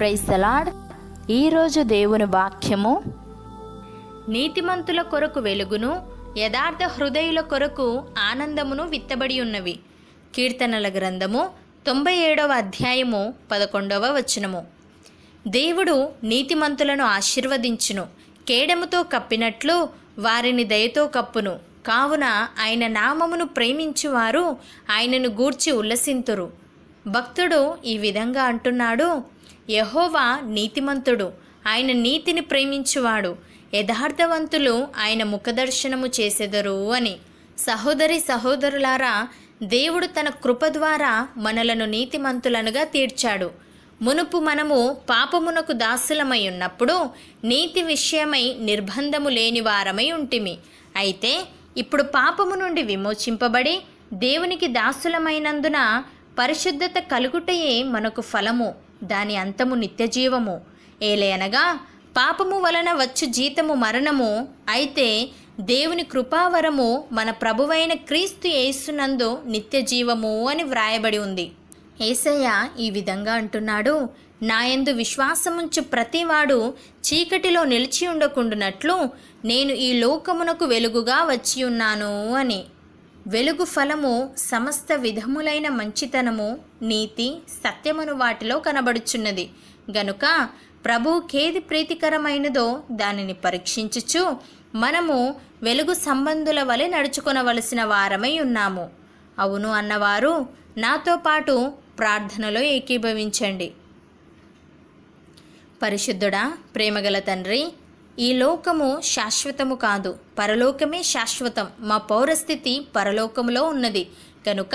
praise salad ఈరోజు దేవుని వాక్యము నీతిమంతుల కొరకు వెలుగును యథార్థ హృదయుల కొరకు ఆనందమును విత్తబడి ఉన్నవి కీర్తనల గ్రంథము తొంభై ఏడవ అధ్యాయము పదకొండవ వచనము దేవుడు నీతిమంతులను ఆశీర్వదించును కేడముతో కప్పినట్లు వారిని దయతో కప్పును కావున ఆయన నామమును ప్రేమించువారు ఆయనను గూర్చి ఉల్లసింతురు భక్తుడు ఈ విధంగా అంటున్నాడు యహోవా నీతిమంతుడు ఆయన నీతిని ప్రేమించువాడు యథార్థవంతులు ఆయన ముఖదర్శనము చేసెదరు అని సహోదరి సహోదరులారా దేవుడు తన కృప ద్వారా మనలను నీతిమంతులనుగా తీర్చాడు మునుపు మనము పాపమునకు దాసులమై ఉన్నప్పుడు నీతి విషయమై నిర్బంధము లేని వారమై ఉంటిమి అయితే ఇప్పుడు పాపము నుండి విమోచింపబడి దేవునికి దాసులమైనందున పరిశుద్ధత కలుగుటయే మనకు ఫలము దాని అంతము నిత్యజీవము ఏలయనగా పాపము వలన వచ్చు జీతము మరణము అయితే దేవుని కృపావరము మన ప్రభువైన క్రీస్తు యేసునందు నిత్యజీవము అని వ్రాయబడి ఉంది ఏసయ్య ఈ విధంగా అంటున్నాడు నాయందు విశ్వాసముంచు ప్రతివాడు చీకటిలో నిలిచి ఉండకుండునట్లు నేను ఈ లోకమునకు వెలుగుగా వచ్చి ఉన్నాను అని వెలుగు ఫలము సమస్త విధములైన మంచితనము నీతి సత్యమును వాటిలో కనబడుచున్నది గనుక ప్రభుకేది ప్రీతికరమైనదో దానిని పరీక్షించుచు మనము వెలుగు సంబంధుల వలె నడుచుకొనవలసిన వారమై ఉన్నాము అవును అన్నవారు నాతో పాటు ప్రార్థనలో ఏకీభవించండి పరిశుద్ధుడా ప్రేమగల తండ్రి ఈ లోకము శాశ్వతము కాదు పరలోకమే శాశ్వతం మా పౌరస్థితి పరలోకములో ఉన్నది కనుక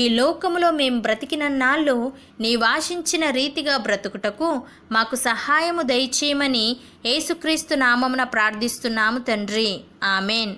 ఈ లోకములో మేము బ్రతికిన నాళ్ళు నీ వాసించిన రీతిగా బ్రతుకుటకు మాకు సహాయము దయచేయమని యేసుక్రీస్తు నామమున ప్రార్థిస్తున్నాము తండ్రి ఆమెన్